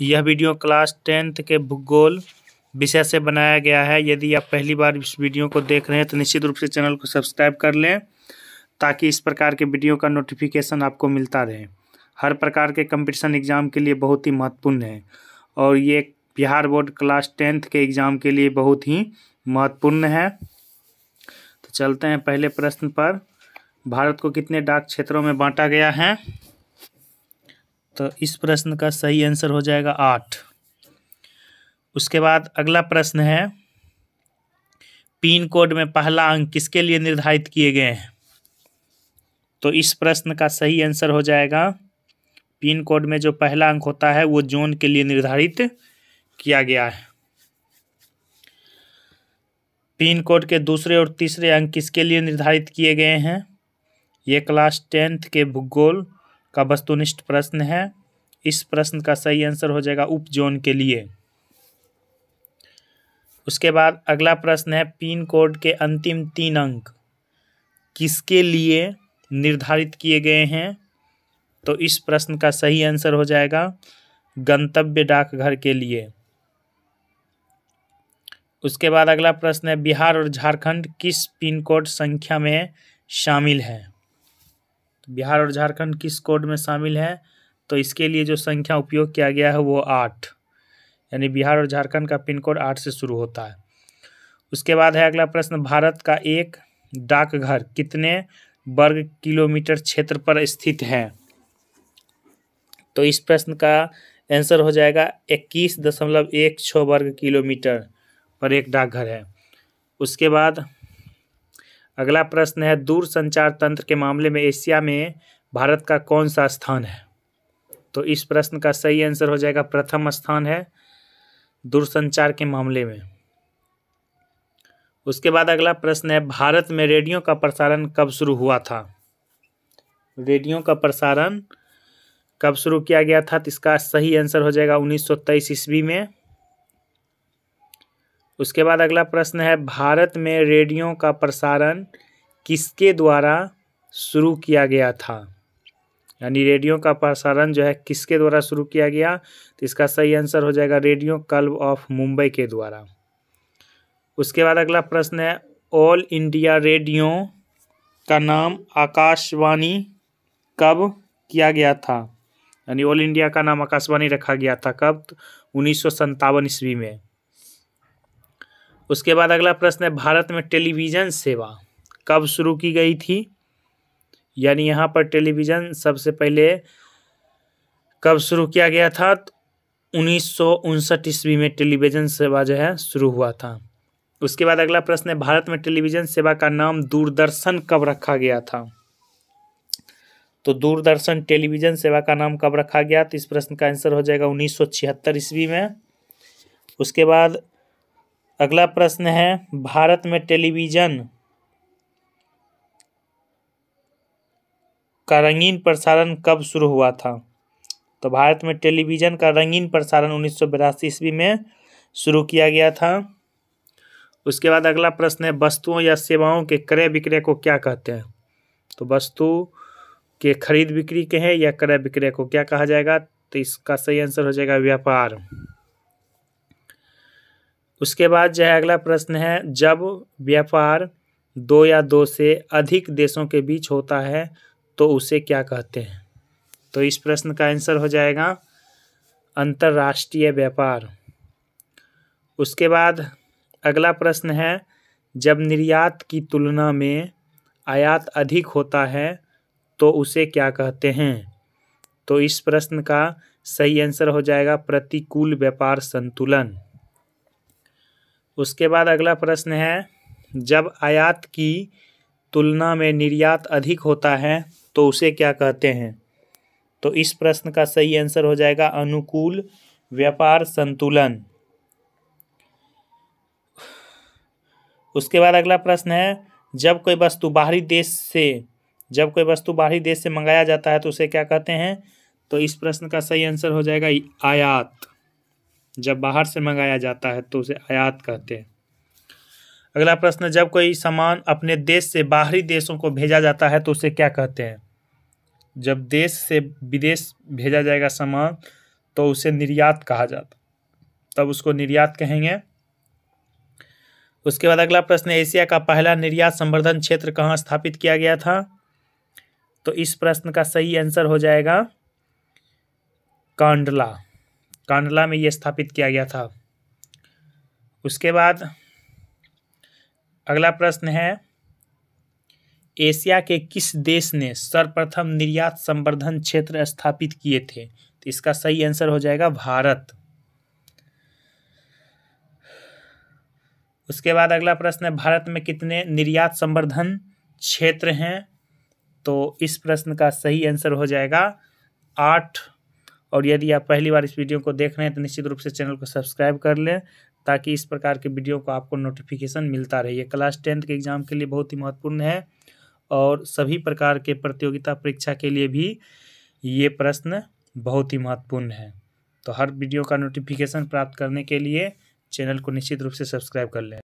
यह video class tenth के भूगोल विषय से बनाया गया है यदि आप पहली बार इस वीडियो को देख रहे हैं तो निश्चित रूप से चैनल को सब्सक्राइब कर लें ताकि इस प्रकार के वीडियो का नोटिफिकेशन आपको मिलता रहे हर प्रकार के कंपटीशन एग्ज़ाम के लिए बहुत ही महत्वपूर्ण है और ये बिहार बोर्ड क्लास टेंथ के एग्ज़ाम के लिए बहुत ही महत्वपूर्ण है तो चलते हैं पहले प्रश्न पर भारत को कितने डाक क्षेत्रों में बांटा गया है तो इस प्रश्न का सही आंसर हो जाएगा आठ उसके बाद अगला प्रश्न है पिन कोड में पहला अंक किसके लिए निर्धारित किए गए हैं तो इस प्रश्न का सही आंसर हो जाएगा पिन कोड में जो पहला अंक होता है वो जोन के लिए निर्धारित किया गया है पिन कोड के दूसरे और तीसरे अंक किसके लिए निर्धारित किए गए हैं ये क्लास टेंथ के भूगोल का वस्तुनिष्ठ प्रश्न है इस प्रश्न का सही आंसर हो जाएगा जोन के लिए उसके बाद अगला प्रश्न है पिन कोड के अंतिम तीन अंक किसके लिए निर्धारित किए गए हैं तो इस प्रश्न का सही आंसर हो जाएगा गंतव्य डाकघर के लिए उसके बाद अगला प्रश्न है बिहार और झारखंड किस पिन कोड संख्या में शामिल है बिहार और झारखंड किस कोड में शामिल है तो इसके लिए जो संख्या उपयोग किया गया है वो आठ यानी बिहार और झारखंड का पिन कोड आठ से शुरू होता है उसके बाद है अगला प्रश्न भारत का एक डाकघर कितने वर्ग किलोमीटर क्षेत्र पर स्थित है तो इस प्रश्न का आंसर हो जाएगा इक्कीस दशमलव एक छः वर्ग किलोमीटर पर एक डाकघर है उसके बाद अगला प्रश्न है दूरसंचार तंत्र के मामले में एशिया में भारत का कौन सा स्थान है तो इस प्रश्न का सही आंसर हो जाएगा प्रथम स्थान है दूरसंचार के मामले में उसके बाद अगला प्रश्न है भारत में रेडियो का प्रसारण कब शुरू हुआ था रेडियो का प्रसारण कब शुरू किया गया था तो इसका सही आंसर हो जाएगा 1923 ईस्वी में उसके बाद अगला प्रश्न है भारत में रेडियो का प्रसारण किसके द्वारा शुरू किया गया था यानी रेडियो का प्रसारण जो है किसके द्वारा शुरू किया गया तो इसका सही आंसर हो जाएगा रेडियो क्लब ऑफ मुंबई के द्वारा उसके बाद अगला प्रश्न है ऑल इंडिया रेडियो का नाम आकाशवाणी कब किया गया था यानी ऑल इंडिया का नाम आकाशवाणी रखा गया था कब उन्नीस सौ ईस्वी में उसके बाद अगला प्रश्न है भारत में टेलीविज़न सेवा कब शुरू की गई थी यानी यहाँ पर टेलीविज़न सबसे पहले कब शुरू किया गया था तो उन्नीस सौ ईस्वी में टेलीविज़न सेवा जो है शुरू हुआ था उसके बाद अगला प्रश्न है भारत में टेलीविज़न सेवा का नाम दूरदर्शन कब रखा गया था तो दूरदर्शन टेलीविज़न सेवा का नाम कब रखा गया तो इस प्रश्न का आंसर हो जाएगा उन्नीस सौ छिहत्तर ईस्वी में उसके बाद अगला प्रश्न है भारत में टेलीविज़न का रंगीन प्रसारण कब शुरू हुआ था तो भारत में टेलीविज़न का रंगीन प्रसारण उन्नीस सौ ईस्वी में शुरू किया गया था उसके बाद अगला प्रश्न है वस्तुओं या सेवाओं के क्रय विक्रय को क्या कहते हैं तो वस्तु के खरीद बिक्री के हैं या क्रय विक्रय को क्या कहा जाएगा तो इसका सही आंसर हो जाएगा व्यापार उसके बाद जो है अगला प्रश्न है जब व्यापार दो या दो से अधिक देशों के बीच होता है तो उसे क्या कहते हैं तो इस प्रश्न का आंसर हो जाएगा अंतर्राष्ट्रीय व्यापार उसके बाद अगला प्रश्न है जब निर्यात की तुलना में आयात अधिक होता है तो उसे क्या कहते हैं तो इस प्रश्न का सही आंसर हो जाएगा प्रतिकूल व्यापार संतुलन उसके बाद अगला प्रश्न है जब आयात की तुलना में निर्यात अधिक होता है तो उसे क्या कहते हैं तो इस प्रश्न का सही आंसर हो जाएगा अनुकूल व्यापार संतुलन उसके बाद अगला प्रश्न है जब कोई वस्तु बाहरी देश से जब कोई वस्तु बाहरी देश से मंगाया जाता है तो उसे क्या कहते हैं तो इस प्रश्न का सही आंसर हो जाएगा आयात जब बाहर से मंगाया जाता है तो उसे आयात कहते हैं अगला प्रश्न जब कोई सामान अपने देश से बाहरी देशों को भेजा जाता है तो उसे क्या कहते हैं जब देश से विदेश भेजा जाएगा सामान तो उसे निर्यात कहा जाता तब उसको निर्यात कहेंगे उसके बाद अगला प्रश्न एशिया का पहला निर्यात संवर्धन क्षेत्र कहाँ स्थापित किया गया था तो इस प्रश्न का सही आंसर हो जाएगा कांडला कांडला में ये स्थापित किया गया था उसके बाद अगला प्रश्न है एशिया के किस देश ने सर्वप्रथम निर्यात संवर्धन क्षेत्र स्थापित किए थे तो इसका सही आंसर हो जाएगा भारत उसके बाद अगला प्रश्न है भारत में कितने निर्यात संवर्धन क्षेत्र हैं तो इस प्रश्न का सही आंसर हो जाएगा आठ और यदि आप पहली बार इस वीडियो को देख रहे हैं तो निश्चित रूप से चैनल को सब्सक्राइब कर लें ताकि इस प्रकार के वीडियो को आपको नोटिफिकेशन मिलता रहे ये क्लास टेंथ के एग्ज़ाम के लिए बहुत ही महत्वपूर्ण है और सभी प्रकार के प्रतियोगिता परीक्षा के लिए भी ये प्रश्न बहुत ही महत्वपूर्ण है तो हर वीडियो का नोटिफिकेशन प्राप्त करने के लिए चैनल को निश्चित रूप से सब्सक्राइब कर लें